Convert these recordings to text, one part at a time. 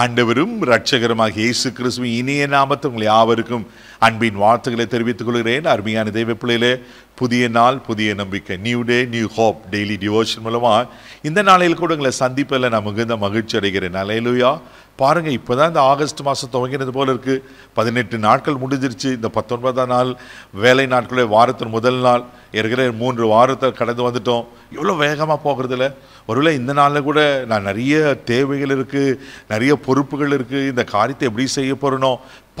ஆண்டவரும் ரட்சகரமாக இயேசு கிறிஸ்துவ இனிய நாமத்தை உங்கள் யாவருக்கும் அன்பின் வார்த்தைகளை தெரிவித்துக் கொள்கிறேன் அருமையான தெய்வ பிள்ளையிலே புதிய நாள் புதிய நம்பிக்கை new day new hope daily devotion மூலமாக இந்த நாளையில் கூட உங்களை சந்திப்பில் நான் மிகுந்த மகிழ்ச்சி அடைகிறேன் அலையிலுயா பாருங்கள் இப்போ தான் இந்த ஆகஸ்ட் மாதம் துவங்கினது போல் இருக்குது பதினெட்டு நாட்கள் முடிஞ்சிருச்சு இந்த பத்தொன்பதாம் நாள் வேலை நாட்களுடைய வாரத்தின் முதல் நாள் ஏற்கனவே மூன்று வாரத்தை கடந்து வந்துட்டோம் எவ்வளோ வேகமாக போகிறதுல ஒருவேளை இந்த நாளில் கூட நான் நிறைய தேவைகள் இருக்குது நிறைய பொறுப்புகள் இருக்குது இந்த காரியத்தை எப்படி செய்ய போகிறனோ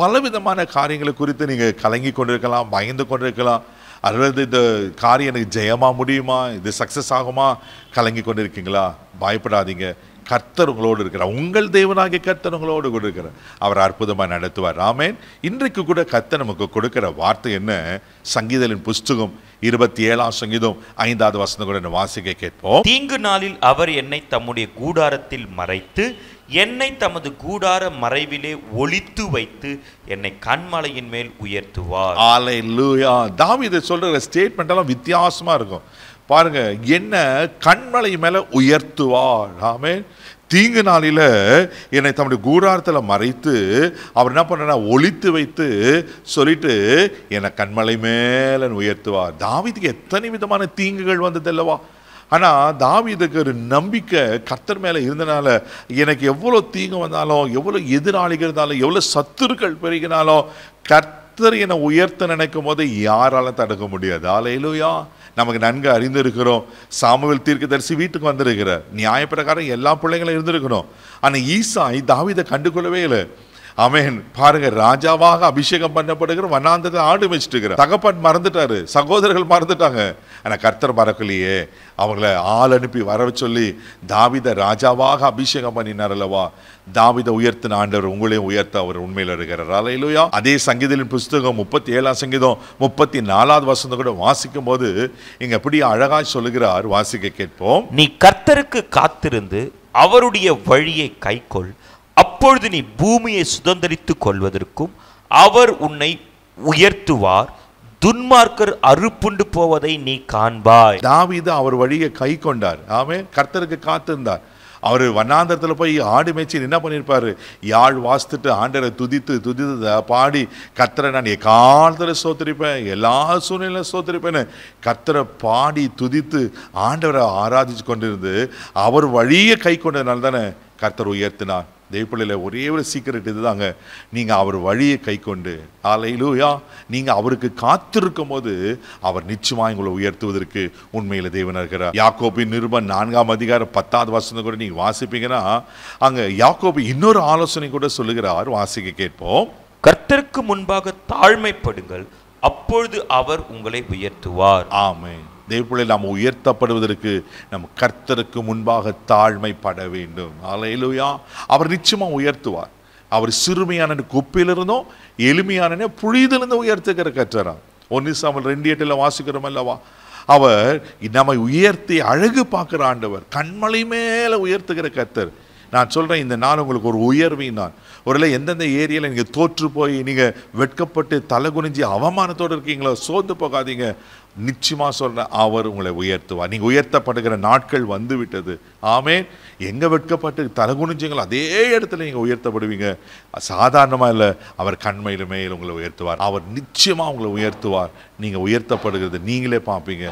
பலவிதமான காரியங்களை குறித்து நீங்கள் கலங்கி கொண்டிருக்கலாம் பயந்து கொண்டிருக்கலாம் அல்லது இந்த காரியம் எனக்கு ஜெயமாக முடியுமா இது சக்ஸஸ் ஆகுமா கலங்கி கொண்டு இருக்கீங்களா பயப்படாதீங்க கர்த்தர் உங்களோடு இருக்கிறார் உங்கள் தேவனாகிய கர்த்தர் உங்களோடு கூட இருக்கிறார் அவர் அற்புதமாக நடத்துவார் ராமேன் இன்றைக்கு கூட கர்த்தர் நமக்கு கொடுக்கிற வார்த்தை என்ன சங்கீதலின் புஸ்தகம் இருபத்தி ஏழாம் சங்கீதம் ஐந்தாவது வசனம் கூட வாசிக்க கேட்போம் தீங்கு நாளில் அவர் என்னை தம்முடைய கூடாரத்தில் மறைத்து என்னை தமது கூடார மறைவிலே ஒழித்து வைத்து என்னை கண்மலையின் மேல் உயர்த்துவார் ஆலை லூயா தாவி இதை சொல்கிற ஸ்டேட்மெண்ட் எல்லாம் வித்தியாசமாக இருக்கும் பாருங்க என்ன கண்மலை மேலே உயர்த்துவார் ஆமே தீங்கு நாளில் என்னை தம்முடைய கூடாரத்தில் மறைத்து அவர் என்ன பண்ணனா ஒழித்து வைத்து சொல்லிட்டு என்னை கண்மலை மேலே உயர்த்துவார் தாவிதுக்கு எத்தனை விதமான தீங்குகள் வந்தது அல்லவா ஆனால் தாவிதுக்கு ஒரு நம்பிக்கை கர்த்தர் மேலே இருந்தனால எனக்கு எவ்வளோ தீங்கு வந்தாலும் எவ்வளோ எதிராளிகள் இருந்தாலும் எவ்வளோ சத்துருக்கள் பெருகினாலும் கர்த்தர் என்னை உயர்த்த நினைக்கும் போது யாரால தடுக்க முடியாது ஆலையிலுயா நமக்கு நன்கு அறிந்திருக்கிறோம் தீர்க்க தரிசி வீட்டுக்கு வந்திருக்கிறார் நியாயப்பிரகாரம் எல்லா பிள்ளைங்களும் இருந்திருக்கிறோம் ஆனால் ஈசாய் தாவிதை கண்டுகொள்ளவே இல்லை அவன் பாருங்க ராஜாவாக அபிஷேகம் பண்ணப்படுகிற வண்ணாந்தத்தை ஆடு வச்சுட்டு தகப்பன் மறந்துட்டாரு சகோதரர்கள் மறந்துட்டாங்க ஆனால் கர்த்தர் மறக்கலையே அவங்கள ஆள் அனுப்பி வர சொல்லி தாவித ராஜாவாக அபிஷேகம் பண்ணினார் அல்லவா தாவித உயர்த்தின ஆண்டவர் உங்களையும் உயர்த்த அவர் உண்மையில் இருக்கிறார் அலையிலுயா அதே சங்கீதலின் புஸ்தகம் முப்பத்தி ஏழாம் சங்கீதம் முப்பத்தி நாலாவது வசந்தம் கூட வாசிக்கும் போது இங்க எப்படி அழகாய் சொல்லுகிறார் வாசிக்க கேட்போம் நீ கர்த்தருக்கு காத்திருந்து அவருடைய வழியை கைக்கொள் அப்பொழுது நீ பூமியை சுதந்திரித்துக் கொள்வதற்கும் அவர் உன்னை உயர்த்துவார் துன்மார்க்கர் அறுப்புண்டு போவதை நீ காண்பாய் தாவிது அவர் வழியை கை கொண்டார் ஆமே கர்த்தருக்கு காத்திருந்தார் அவர் வண்ணாந்தரத்தில் போய் ஆடு மேய்ச்சி என்ன பண்ணியிருப்பார் யாழ் வாசித்துட்டு ஆண்டரை துதித்து துதித்து பாடி கத்தரை நான் எக்காலத்தில் சோத்திருப்பேன் எல்லா சூழ்நிலையும் சோத்திருப்பேன்னு கத்தரை பாடி துதித்து ஆண்டவரை ஆராதிச்சு கொண்டிருந்து அவர் வழியை கை கொண்டதுனால தானே கர்த்தர் உயர்த்தினார் தேவப்பிள்ளையில் ஒரே ஒரு சீக்கிரட் இதுதாங்க நீங்கள் அவர் வழியை கை கொண்டு ஆலையிலூயா நீங்கள் அவருக்கு காத்திருக்கும் போது அவர் நிச்சயமாக உங்களை உயர்த்துவதற்கு உண்மையில் தேவன் இருக்கிறார் யாக்கோபின் நிருபன் நான்காம் அதிகாரம் பத்தாவது வசனம் கூட நீங்கள் வாசிப்பீங்கன்னா அங்கே யாக்கோபி இன்னொரு ஆலோசனை கூட சொல்லுகிறார் வாசிக்க கேட்போம் கர்த்தருக்கு முன்பாக தாழ்மைப்படுங்கள் அப்பொழுது அவர் உங்களை உயர்த்துவார் ஆமே தேவப்பிள்ளை நாம் உயர்த்தப்படுவதற்கு நம் கர்த்தருக்கு முன்பாக தாழ்மைப்பட வேண்டும் அலையிலுயா அவர் நிச்சயமாக உயர்த்துவார் அவர் சிறுமையான குப்பையிலிருந்தும் எளிமையான புழிதிலிருந்து உயர்த்துக்கிற கற்றாராம் ஒன்று சாமல் ரெண்டு எட்டில் வாசிக்கிறோம் அல்லவா அவர் நம்மை உயர்த்தி அழகு பார்க்குற ஆண்டவர் கண்மலை மேலே உயர்த்துகிற கர்த்தர் நான் சொல்கிறேன் இந்த நாள் உங்களுக்கு ஒரு உயர்வின் நான் ஒருவேளை எந்தெந்த ஏரியாவில் நீங்கள் தோற்று போய் நீங்கள் வெட்கப்பட்டு தலை குனிஞ்சி அவமானத்தோடு இருக்கீங்களோ சோர்ந்து போகாதீங்க நிச்சயமாக சொல்கிறேன் அவர் உங்களை உயர்த்துவார் நீங்கள் உயர்த்தப்படுகிற நாட்கள் வந்து விட்டது ஆமே எங்கே வெட்கப்பட்டு தலை குனிஞ்சிங்களோ அதே இடத்துல நீங்கள் உயர்த்தப்படுவீங்க சாதாரணமாக இல்லை அவர் கண்மையிலுமே உங்களை உயர்த்துவார் அவர் நிச்சயமாக உங்களை உயர்த்துவார் நீங்கள் உயர்த்தப்படுகிறது நீங்களே பார்ப்பீங்க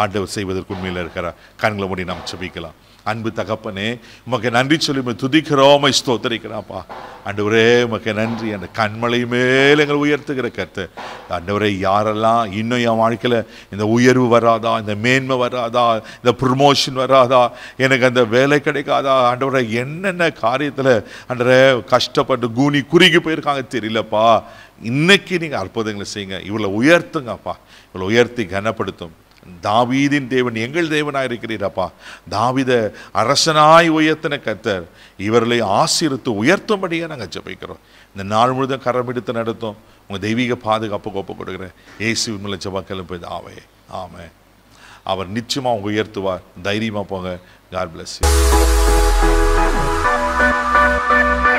ஆண்டவர் செய்வதற்கு உண்மையில் இருக்கிறார் கண்களை மூடி நாம் செபிக்கலாம் அன்பு தகப்பனே உமக்கு நன்றி சொல்லி துதிக்கிறோம் ஸ்தோத்தரிக்கிறாப்பா ஆண்டவரே உமக்கு நன்றி அந்த கண்மலை மேல் எங்களை உயர்த்துகிற கருத்து ஆண்டவரே யாரெல்லாம் இன்னும் என் வாழ்க்கையில் இந்த உயர்வு வராதா இந்த மேன்மை வராதா இந்த ப்ரொமோஷன் வராதா எனக்கு அந்த வேலை கிடைக்காதா ஆண்டவரை என்னென்ன காரியத்தில் ஆண்டவரே கஷ்டப்பட்டு கூனி குறுகி போயிருக்காங்க தெரியலப்பா இன்னைக்கு நீங்கள் அற்புதங்களை செய்யுங்க இவ்வளோ உயர்த்துங்கப்பா இவ்வளோ உயர்த்தி கனப்படுத்தும் தாவீதின் தேவன் எங்கள் இருக்கிறீர் இருக்கிறீரப்பா தாவித அரசனாய் உயர்த்தின கத்தர் இவர்களை ஆசிரித்து உயர்த்தும்படியாக நாங்கள் ஜபிக்கிறோம் இந்த நாள் முழுதும் கரம் எடுத்து நடத்தும் உங்கள் தெய்வீக பாதுகாப்பு ஒப்பு கொடுக்குறேன் ஏசி உண்மையில ஜபாக்கலும் போய் ஆவே ஆமே அவர் நிச்சயமாக அவங்க உயர்த்துவார் தைரியமாக போங்க காட் பிளஸ்